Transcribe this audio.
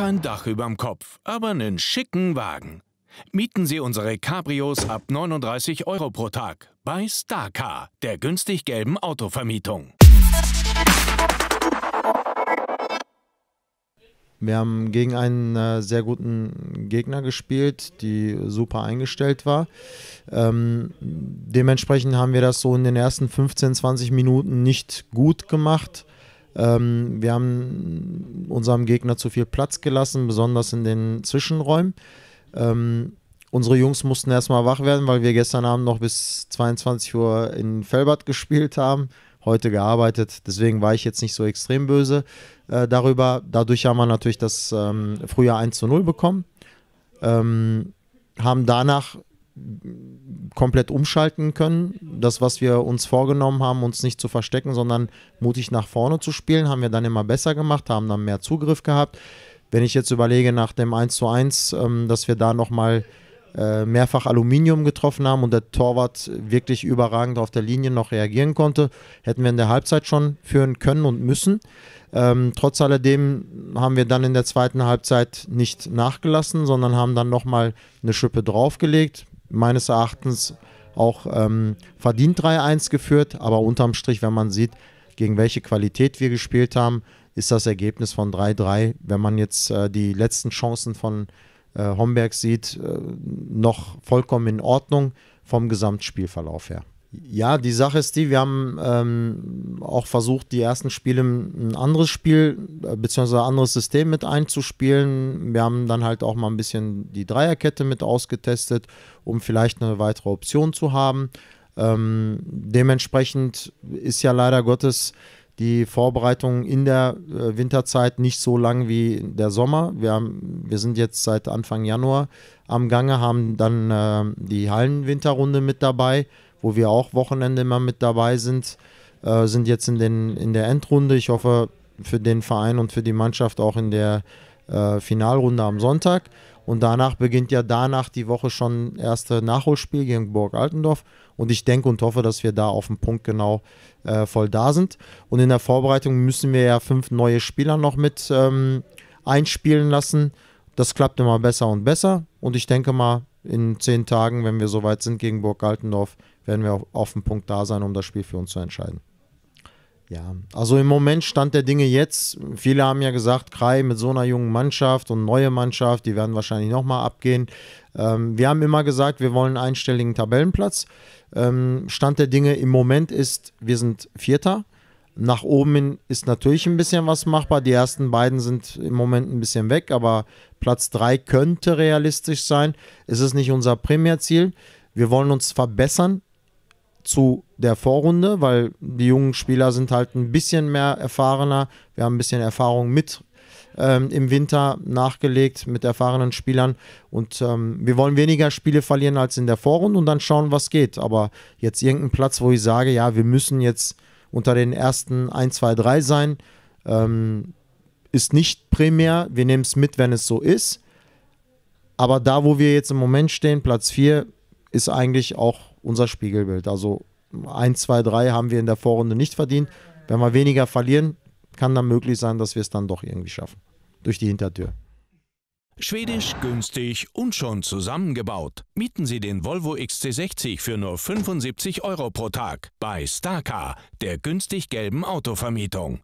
kein Dach überm Kopf, aber einen schicken Wagen. Mieten Sie unsere Cabrios ab 39 Euro pro Tag bei Starcar, der günstig gelben Autovermietung. Wir haben gegen einen äh, sehr guten Gegner gespielt, die super eingestellt war. Ähm, dementsprechend haben wir das so in den ersten 15, 20 Minuten nicht gut gemacht. Ähm, wir haben unserem Gegner zu viel Platz gelassen, besonders in den Zwischenräumen. Ähm, unsere Jungs mussten erstmal wach werden, weil wir gestern Abend noch bis 22 Uhr in Felbert gespielt haben, heute gearbeitet. Deswegen war ich jetzt nicht so extrem böse äh, darüber. Dadurch haben wir natürlich das ähm, Frühjahr 1 zu 0 bekommen. Ähm, haben danach komplett umschalten können. Das, was wir uns vorgenommen haben, uns nicht zu verstecken, sondern mutig nach vorne zu spielen, haben wir dann immer besser gemacht, haben dann mehr Zugriff gehabt. Wenn ich jetzt überlege nach dem 1:1, ähm, dass wir da nochmal äh, mehrfach Aluminium getroffen haben und der Torwart wirklich überragend auf der Linie noch reagieren konnte, hätten wir in der Halbzeit schon führen können und müssen. Ähm, trotz alledem haben wir dann in der zweiten Halbzeit nicht nachgelassen, sondern haben dann nochmal eine Schippe draufgelegt, meines Erachtens auch ähm, verdient 3-1 geführt, aber unterm Strich, wenn man sieht, gegen welche Qualität wir gespielt haben, ist das Ergebnis von 3-3, wenn man jetzt äh, die letzten Chancen von äh, Homberg sieht, äh, noch vollkommen in Ordnung vom Gesamtspielverlauf her. Ja, die Sache ist die, wir haben ähm, auch versucht, die ersten Spiele ein anderes Spiel äh, bzw. anderes System mit einzuspielen. Wir haben dann halt auch mal ein bisschen die Dreierkette mit ausgetestet, um vielleicht eine weitere Option zu haben. Ähm, dementsprechend ist ja leider Gottes die Vorbereitung in der äh, Winterzeit nicht so lang wie der Sommer. Wir, haben, wir sind jetzt seit Anfang Januar am Gange, haben dann äh, die Hallenwinterrunde mit dabei wo wir auch Wochenende immer mit dabei sind, äh, sind jetzt in, den, in der Endrunde. Ich hoffe für den Verein und für die Mannschaft auch in der äh, Finalrunde am Sonntag. Und danach beginnt ja danach die Woche schon erste Nachholspiel gegen Burg Altendorf. Und ich denke und hoffe, dass wir da auf dem Punkt genau äh, voll da sind. Und in der Vorbereitung müssen wir ja fünf neue Spieler noch mit ähm, einspielen lassen. Das klappt immer besser und besser. Und ich denke mal, in zehn Tagen, wenn wir soweit sind gegen Burg Altendorf, werden wir auf dem Punkt da sein, um das Spiel für uns zu entscheiden. Ja, also im Moment Stand der Dinge jetzt. Viele haben ja gesagt, Krei mit so einer jungen Mannschaft und neue Mannschaft, die werden wahrscheinlich nochmal abgehen. Ähm, wir haben immer gesagt, wir wollen einen einstelligen Tabellenplatz. Ähm, Stand der Dinge im Moment ist, wir sind Vierter. Nach oben hin ist natürlich ein bisschen was machbar. Die ersten beiden sind im Moment ein bisschen weg, aber Platz 3 könnte realistisch sein. Es ist nicht unser Primärziel. Wir wollen uns verbessern zu der Vorrunde, weil die jungen Spieler sind halt ein bisschen mehr erfahrener. Wir haben ein bisschen Erfahrung mit ähm, im Winter nachgelegt mit erfahrenen Spielern. Und ähm, wir wollen weniger Spiele verlieren als in der Vorrunde und dann schauen, was geht. Aber jetzt irgendein Platz, wo ich sage, ja, wir müssen jetzt unter den ersten 1, 2, 3 sein. Ähm, ist nicht primär. Wir nehmen es mit, wenn es so ist. Aber da, wo wir jetzt im Moment stehen, Platz 4, ist eigentlich auch unser Spiegelbild. Also 1, 2, 3 haben wir in der Vorrunde nicht verdient. Wenn wir weniger verlieren, kann dann möglich sein, dass wir es dann doch irgendwie schaffen. Durch die Hintertür. Schwedisch, günstig und schon zusammengebaut. Mieten Sie den Volvo XC60 für nur 75 Euro pro Tag bei Starcar, der günstig gelben Autovermietung.